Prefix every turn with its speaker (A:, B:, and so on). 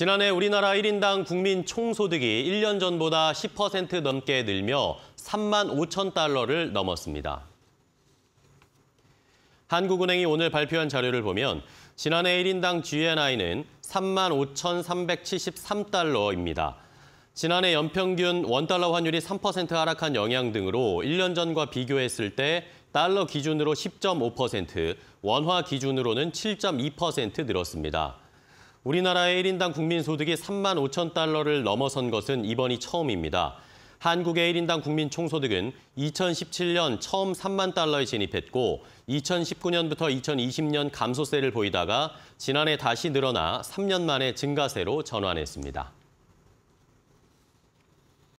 A: 지난해 우리나라 1인당 국민 총소득이 1년 전보다 10% 넘게 늘며 3만 5천 달러를 넘었습니다. 한국은행이 오늘 발표한 자료를 보면 지난해 1인당 GNI는 3만 5,373달러입니다. 지난해 연평균 원달러 환율이 3% 하락한 영향 등으로 1년 전과 비교했을 때 달러 기준으로 10.5%, 원화 기준으로는 7.2% 늘었습니다. 우리나라의 1인당 국민소득이 3만 5천 달러를 넘어선 것은 이번이 처음입니다. 한국의 1인당 국민 총소득은 2017년 처음 3만 달러에 진입했고 2019년부터 2020년 감소세를 보이다가 지난해 다시 늘어나 3년 만에 증가세로 전환했습니다.